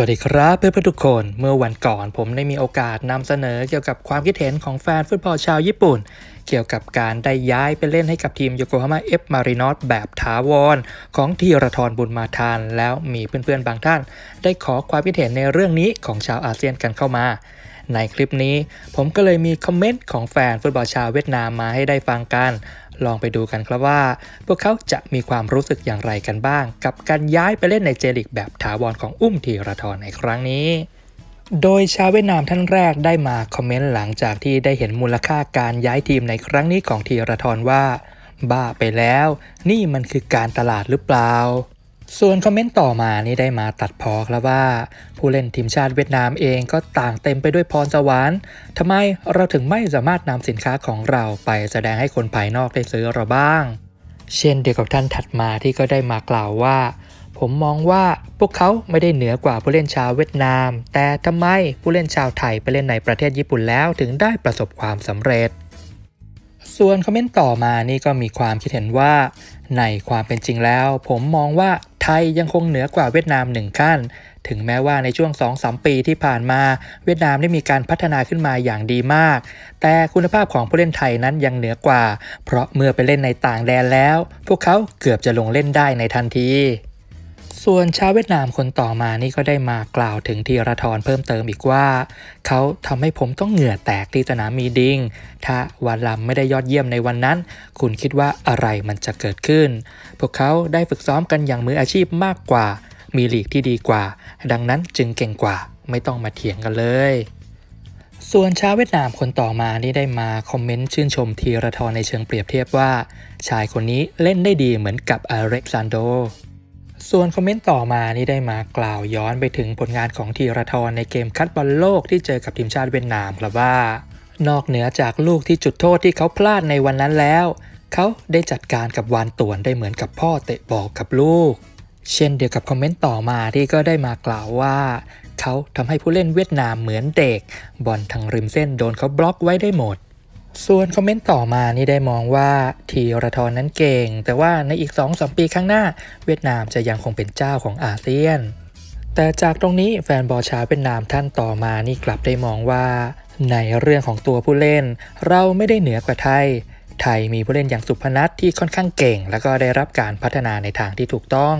สวัสดีครับเพื่อนๆทุกคนเมื่อวันก่อนผมได้มีโอกาสนำเสนอเกี่ยวกับความคิดเห็นของแฟนฟุตบอลชาวญี่ปุ่น เกี่ยวกับการได้ย้ายไปเล่นให้กับทีมโยโกฮาม่าเอฟมารินอสแบบถาวร ของทีรทรบุญมาทานแล้วมีเพื่อนๆบางท่าน ได้ขอความคิดเห็นในเรื่องนี้ของชาวอาเซียนกันเข้ามา ในคลิปนี้ผมก็เลยมีคอมเมนต์ของแฟนฟุตบอลชาวเวียดนามมาให้ได้ฟังกันลองไปดูกันครับว่า พวกเขาจะมีความรู้สึกอย่างไรกันบ้าง กับการย้ายไปเล่นในเจลิกแบบถาวรของอุ้มทีระทรในครั้งนี้ โดยชาวเวียดนามท่านแรกได้มาคอมเมนต์หลังจากที่ได้เห็นมูลค่าการย้ายทีมในครั้งนี้ของทีระทรว่า บ้าไปแล้ว นี่มันคือการตลาดหรือเปล่าส่วนคอมเมนต์ต่อมานี่ได้มาตัดพอครับว่า ผู้เล่นทีมชาติเวียดนามเองก็ต่างเต็มไปด้วยพรสวรรค์ ทำไมเราถึงไม่สามารถนำสินค้าของเราไปแสดงให้คนภายนอกได้ซื้อเราบ้าง เช่นเดียวกับท่านถัดมาที่ก็ได้มากล่าวว่า ผมมองว่าพวกเขาไม่ได้เหนือกว่าผู้เล่นชาวเวียดนาม แต่ทำไมผู้เล่นชาวไทยไปเล่นในประเทศญี่ปุ่นแล้วถึงได้ประสบความสำเร็จ ส่วนคอมเมนต์ต่อมานี่ก็มีความคิดเห็นว่าในความเป็นจริงแล้ว ผมมองว่าไทยยังคงเหนือกว่าเวียดนามหนึ่งขั้นถึงแม้ว่าในช่วง2มปีที่ผ่านมา เวียดนามได้มีการพัฒนาขึ้นมาอย่างดีมาก แต่คุณภาพของผู้เล่นไทยนั้นยังเหนือกว่า เพราะเมื่อไปเล่นในต่างแดนแล้ว พวกเขาเกือบจะลงเล่นได้ในทันทีส่วนชาวเวียดนามคนต่อมานี่ก็ได้มากล่าวถึงทีรทรเพิ่มเติมอีกว่าเขาทำให้ผมต้องเหงื่อแตกที่สนามมีดิงถ้าวันลำไม่ได้ยอดเยี่ยมในวันนั้น คุณคิดว่าอะไรมันจะเกิดขึ้น พวกเขาได้ฝึกซ้อมกันอย่างมืออาชีพมากกว่ามีลีกที่ดีกว่า ดังนั้นจึงเก่งกว่าไม่ต้องมาเถียงกันเลย ส่วนชาวเวียดนามคนต่อมานี่ได้มาคอมเมนต์ชื่นชมทีรทรในเชิงเปรียบเทียบว่า ชายคนนี้เล่นได้ดีเหมือนกับอเล็กซานโดส่วนคอมเมนต์ต่อมานี่ได้มากล่าวย้อนไปถึงผลงานของทีรทรในเกมคัดบอลโลกที่เจอกับทีมชาติเวียดนามครับว่า นอกเหนือจากลูกที่จุดโทษที่เขาพลาดในวันนั้นแล้วเขาได้จัดการกับวานตวนได้เหมือนกับพ่อเตะบอลกกับลูก เช่นเดียวกับคอมเมนต์ต่อมาที่ก็ได้มากล่าวว่าเขาทำให้ผู้เล่นเวียดนามเหมือนเด็กบอลทางริมเส้น โดนเขาบล็อกไว้ได้หมดส่วนคอมเมนต์ต่อมานี่ได้มองว่าทีรทรนนั้นเก่ง แต่ว่าในอีก2อสปีข้างหน้า เวียดนามจะยังคงเป็นเจ้าของอาเซียน แต่จากตรงนี้แฟนบอลชาวเวียดนามท่านต่อมานี่กลับได้มองว่า ในเรื่องของตัวผู้เล่นเราไม่ได้เหนือกว่าไทย ไทยมีผู้เล่นอย่างสุพนัทที่ค่อนข้างเก่ง และก็ได้รับการพัฒนาในทางที่ถูกต้อง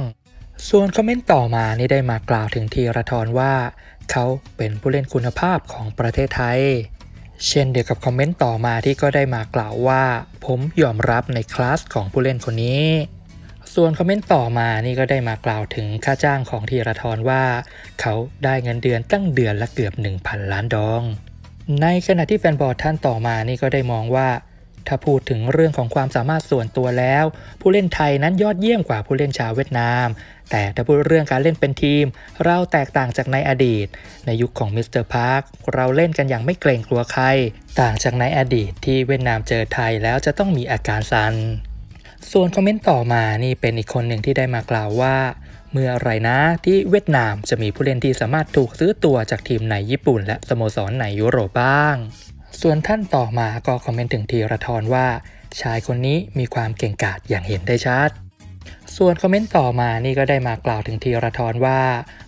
ส่วนคอมเมนต์ต่อมา นี่ได้มากล่าวถึงทีรทรว่า เขาเป็นผู้เล่นคุณภาพของประเทศไทยเช่นเดียวกับคอมเมนต์ต่อมาที่ก็ได้มากล่าวว่า ผมยอมรับในคลาสของผู้เล่นคนนี้ ส่วนคอมเมนต์ต่อมานี่ก็ได้มากล่าวถึงค่าจ้างของธีรทรว่า เขาได้เงินเดือนตั้งเดือนละเกือบ 1,000 ล้านดอง ในขณะที่แฟนบอร์ดท่านต่อมานี่ก็ได้มองว่าถ้าพูดถึงเรื่องของความสามารถส่วนตัวแล้ว ผู้เล่นไทยนั้นยอดเยี่ยมกว่าผู้เล่นชาวเวียดนาม แต่ถ้าพูดเรื่องการเล่นเป็นทีม เราแตกต่างจากในอดีต ในยุคของมิสเตอร์พาร์คเราเล่นกันอย่างไม่เกรงกลัวใคร ต่างจากในอดีตที่เวียดนามเจอไทยแล้วจะต้องมีอาการสันส่วนคอมเมนต์ต่อมานี่เป็นอีกคนหนึ่งที่ได้มากล่าวว่า เมื่อไรนะที่เวียดนามจะมีผู้เล่นที่สามารถถูกซื้อตัวจากทีมไหนญี่ปุ่น และสโมสรไหนยุโรปบ้างส่วนท่านต่อมาก็คอมเมนต์ถึงธีรทรว่า ชายคนนี้มีความเก่งกาจอย่างเห็นได้ชัด ส่วนคอมเมนต์ต่อมานี่ก็ได้มากล่าวถึงธีรทรว่า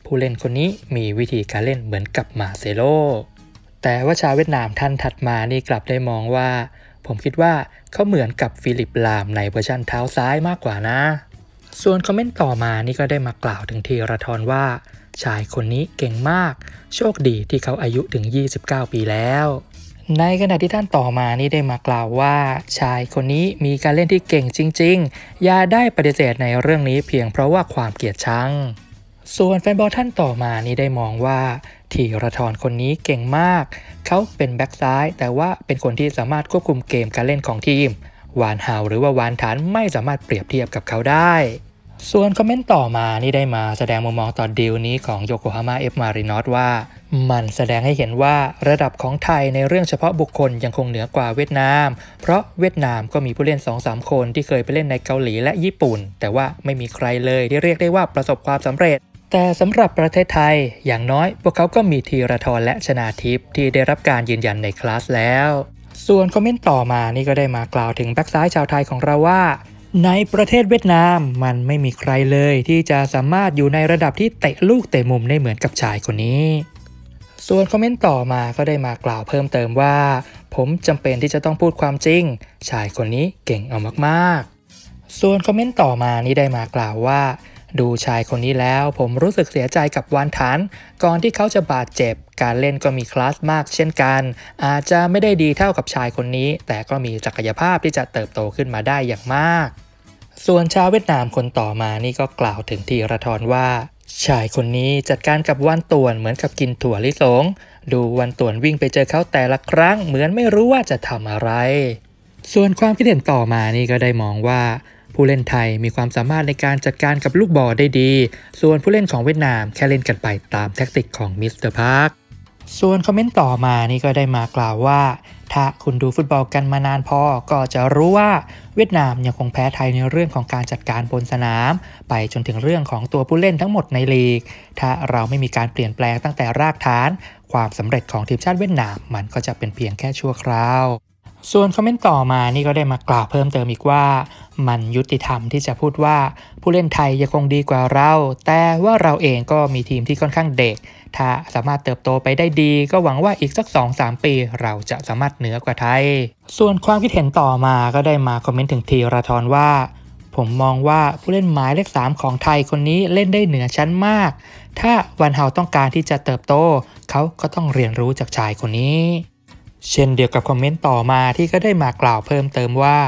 ผู้เล่นคนนี้มีวิธีการเล่นเหมือนกับมาเซโล แต่ว่าชาวเวียดนามท่านถัดมา นี่กลับได้มองว่า ผมคิดว่าเขาเหมือนกับฟิลิปลามในเวอร์ชันเท้าซ้ายมากกว่านะ ส่วนคอมเมนต์ต่อมานี่ก็ได้มากล่าวถึงธีรทรว่า ชายคนนี้เก่งมาก โชคดีที่เขาอายุถึง 29 ปีแล้วในขณะที่ท่านต่อมานี้ได้มากล่าวว่า ชายคนนี้มีการเล่นที่เก่งจริง ๆ อย่าได้ปฏิเสธในเรื่องนี้เพียงเพราะว่าความเกลียดชัง ส่วนแฟนบอลท่านต่อมานี้ได้มองว่าทีระทรคนนี้เก่งมาก เขาเป็นแบ็กซ้ายแต่ว่าเป็นคนที่สามารถควบคุมเกมการเล่นของทีมวานฮาวหรือว่าวานฐานไม่สามารถเปรียบเทียบกับเขาได้ส่วนคอมเมนต์ต่อมานี่ได้มาแสดงมุมมองต่อดีลนี้ของโยโกฮาม่าเอฟมารินอตว่า มันแสดงให้เห็นว่าระดับของไทยในเรื่องเฉพาะบุคคลยังคงเหนือกว่าเวียดนาม เพราะเวียดนามก็มีผู้เล่น 2-3 คนที่เคยไปเล่นในเกาหลีและญี่ปุ่น แต่ว่าไม่มีใครเลยที่เรียกได้ว่าประสบความสำเร็จ แต่สำหรับประเทศไทยอย่างน้อยพวกเขาก็มีทีระทรและชนาทิพย์ที่ได้รับการยืนยันในคลาสแล้วส่วนคอมเมนต์ต่อมา นี่ก็ได้มากล่าวถึงแบ็กซ้ายชาวไทยของเราว่าในประเทศเวียดนามมันไม่มีใครเลยที่จะสามารถอยู่ในระดับที่เตะลูกเตะมุมได้เหมือนกับชายคนนี้ ส่วนคอมเมนต์ต่อมาก็ได้มากล่าวเพิ่มเติมว่า ผมจำเป็นที่จะต้องพูดความจริงชายคนนี้เก่งเอามากๆ ส่วนคอมเมนต์ต่อมานี้ได้มากล่าวว่า ดูชายคนนี้แล้วผมรู้สึกเสียใจกับวานฐานก่อนที่เขาจะบาดเจ็บการเล่นก็มีคลาสมากเช่นกัน อาจจะไม่ได้ดีเท่ากับชายคนนี้ แต่ก็มีศักยภาพที่จะเติบโตขึ้นมาได้อย่างมาก ส่วนชาวเวียดนามคนต่อมา นี่ก็กล่าวถึงทีระทรว่า ชายคนนี้จัดการกับวันต่วนเหมือนกับกินถั่วลิสง ดูวันต่วนวิ่งไปเจอเขาแต่ละครั้ง เหมือนไม่รู้ว่าจะทำอะไร ส่วนความคิดเห็นต่อมา นี่ก็ได้มองว่า ผู้เล่นไทยมีความสามารถในการจัดการกับลูกบอลได้ดี ส่วนผู้เล่นของเวียดนามแค่เล่นกันไปตามแท็กติกของมิสเตอร์พาร์คส่วนคอมเมนต์ต่อมานี่ก็ได้มากล่าวว่า ถ้าคุณดูฟุตบอลกันมานานพอก็จะรู้ว่า เวียดนามยังคงแพ้ไทยในเรื่องของการจัดการบนสนาม ไปจนถึงเรื่องของตัวผู้เล่นทั้งหมดในลีก ถ้าเราไม่มีการเปลี่ยนแปลงตั้งแต่รากฐาน ความสำเร็จของทีมชาติเวียดนามมันก็จะเป็นเพียงแค่ชั่วคราวส่วนคอมเมนต์ต่อมานี่ก็ได้มากล่าวเพิ่มเติมอีกว่า มันยุติธรรมที่จะพูดว่าผู้เล่นไทยยังคงดีกว่าเรา แต่ว่าเราเองก็มีทีมที่ค่อนข้างเด็ก ถ้าสามารถเติบโตไปได้ดี ก็หวังว่าอีกสัก2-3 ปีเราจะสามารถเหนือกว่าไทย ส่วนความคิดเห็นต่อมาก็ได้มาคอมเมนต์ถึงทีราทรว่า ผมมองว่าผู้เล่นหมายเลข3ของไทยคนนี้เล่นได้เหนือชั้นมาก ถ้าวันเฮาต้องการที่จะเติบโตเขาก็ต้องเรียนรู้จากชายคนนี้เช่นเดียวกับคอมเมนต์ต่อมาที่ก็ได้มากล่าวเพิ่มเติมว่า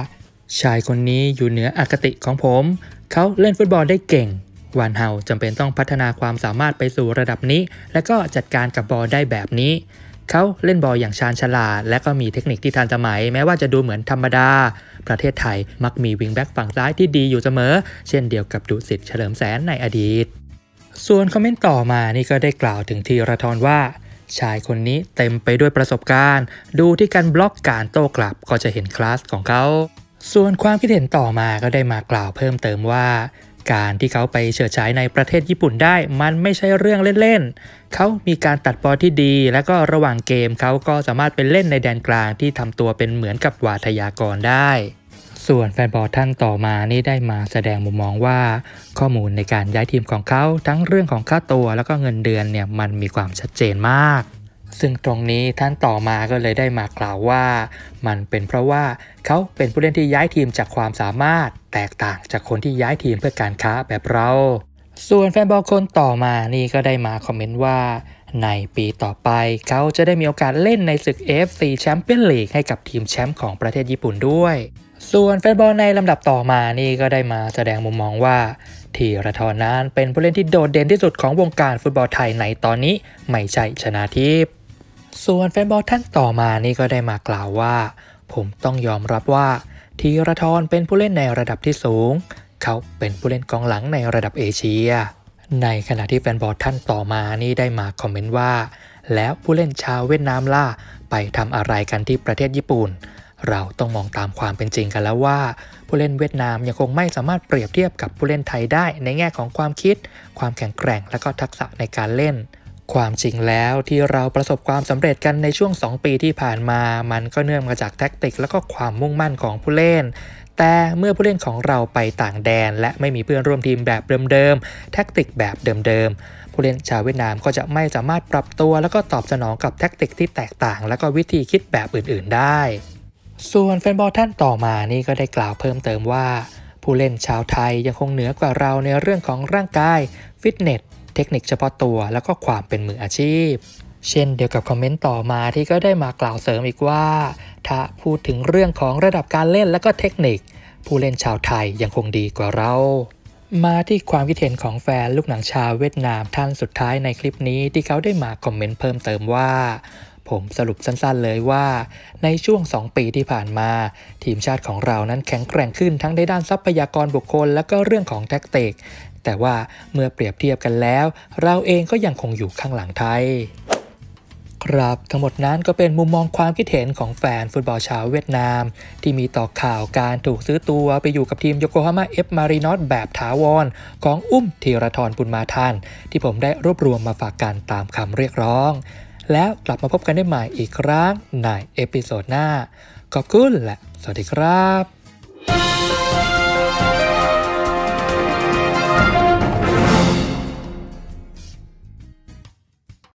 ชายคนนี้อยู่เหนืออคติของผมเขาเล่นฟุตบอลได้เก่งวานเฮาจำเป็นต้องพัฒนาความสามารถไปสู่ระดับนี้ และก็จัดการกับบอลได้แบบนี้ เขาเล่นบอลอย่างชาญฉลาด และก็มีเทคนิคที่ทันสมัย แม้ว่าจะดูเหมือนธรรมดา ประเทศไทยมักมีวิงแบ็กฝั่งซ้ายที่ดีอยู่เสมอ เช่นเดียวกับดุสิตเฉลิมแสนในอดีต ส่วนคอมเมนต์ต่อมานี่ก็ได้กล่าวถึงทีระทรว่าชายคนนี้เต็มไปด้วยประสบการณ์ ดูที่การบล็อกการโต้กลับก็จะเห็นคลาสของเขาส่วนความคิดเห็นต่อมา ก็ได้มากล่าวเพิ่มเติมว่า การที่เขาไปเฉิดฉายในประเทศญี่ปุ่นได้มันไม่ใช่เรื่องเล่น ๆเขามีการตัดบอลที่ดี และก็ระหว่างเกมเขาก็สามารถไปเล่นในแดนกลางที่ทำตัวเป็นเหมือนกับวาทยากรได้ส่วนแฟนบอลท่านต่อมานี่ได้มาแสดงมุมมองว่าข้อมูลในการย้ายทีมของเขาทั้งเรื่องของค่าตัวแล้วก็เงินเดือนเนี่ยมันมีความชัดเจนมาก ซึ่งตรงนี้ท่านต่อมาก็เลยได้มากล่าวว่า มันเป็นเพราะว่าเขาเป็นผู้เล่นที่ย้ายทีมจากความสามารถแตกต่างจากคนที่ย้ายทีมเพื่อการค้าแบบเรา ส่วนแฟนบอลคนต่อมานี่ก็ได้มาคอมเมนต์ว่าในปีต่อไปเขาจะได้มีโอกาสเล่นในศึก f c แชมเปี้ยนล u กให้กับทีมแชมป์ของประเทศญี่ปุ่นด้วยส่วนแฟนบอลในลำดับต่อมานี่ก็ได้มาแสดงมุมมองว่าทีระทรนั้นเป็นผู้เล่นที่โดดเด่นที่สุดของวงการฟุตบอลไทยในตอนนี้ ไม่ใช่ชนะทิพย์ส่วนแฟนบอลท่านต่อมานี่ก็ได้มากล่าวว่าผมต้องยอมรับว่าทีระทรเป็นผู้เล่นในระดับที่สูง เขาเป็นผู้เล่นกองหลังในระดับเอเชียในขณะที่แฟนบอลท่านต่อมานี่ได้มาคอมเมนต์ว่า แล้วผู้เล่นชาวเวียดนามล่าไปทำอะไรกันที่ประเทศญี่ปุ่นเราต้องมองตามความเป็นจริงกันแล้วว่า ผู้เล่นเวียดนามยังคงไม่สามารถเปรียบเทียบกับผู้เล่นไทยได้ ในแง่ของความคิด ความแข็งแกร่งและก็ทักษะในการเล่น ความจริงแล้วที่เราประสบความสำเร็จกันในช่วง 2 ปีที่ผ่านมา มันก็เนื่องมาจากแท็กติกและก็ความมุ่งมั่นของผู้เล่น แต่เมื่อผู้เล่นของเราไปต่างแดน และไม่มีเพื่อนร่วมทีมแบบเดิมๆแท็กติกแบบเดิมๆผู้เล่นชาวเวียดนามก็จะไม่สามารถปรับตัวแล้วก็ตอบสนองกับแท็กติกที่แตกต่าง และก็วิธีคิดแบบอื่น ๆได้ส่วนแฟนบอลท่านต่อมานี่ก็ได้กล่าวเพิ่มเติมว่า ผู้เล่นชาวไทยยังคงเหนือกว่าเราในเรื่องของร่างกาย ฟิตเนสเทคนิคเฉพาะตัวแล้วก็ความเป็นมืออาชีพ เช่นเดียวกับคอมเมนต์ต่อมาที่ก็ได้มากล่าวเสริมอีกว่า ถ้าพูดถึงเรื่องของระดับการเล่นและก็เทคนิค ผู้เล่นชาวไทยยังคงดีกว่าเรา มาที่ความคิดเห็นของแฟนลูกหนังชาวเวียดนามท่านสุดท้ายในคลิปนี้ที่เขาได้มาคอมเมนต์เพิ่มเติมว่าผมสรุปสั้นๆเลยว่า ในช่วง 2 ปีที่ผ่านมา ทีมชาติของเรานั้นแข็งแกร่งขึ้นทั้งในด้านทรัพยากรบุคคลและก็เรื่องของแท็กติกแต่ว่าเมื่อเปรียบเทียบกันแล้ว เราเองก็ยังคงอยู่ข้างหลังไทย ครับทั้งหมดนั้นก็เป็นมุมมองความคิดเห็นของแฟนฟุตบอลชาวเวียดนาม ที่มีต่อข่าวการถูกซื้อตัวไปอยู่กับทีมโยโกฮาม่าเอฟมารีนอตแบบถาวร ของอุ้มธีรทรบุญมาทานที่ผมได้รวบรวมมาฝากการตามคำเรียกร้องแล้วกลับมาพบกันได้ใหม่อีกครั้ง ในเอพิโซดหน้า ขอบคุณและสวัสดีครับ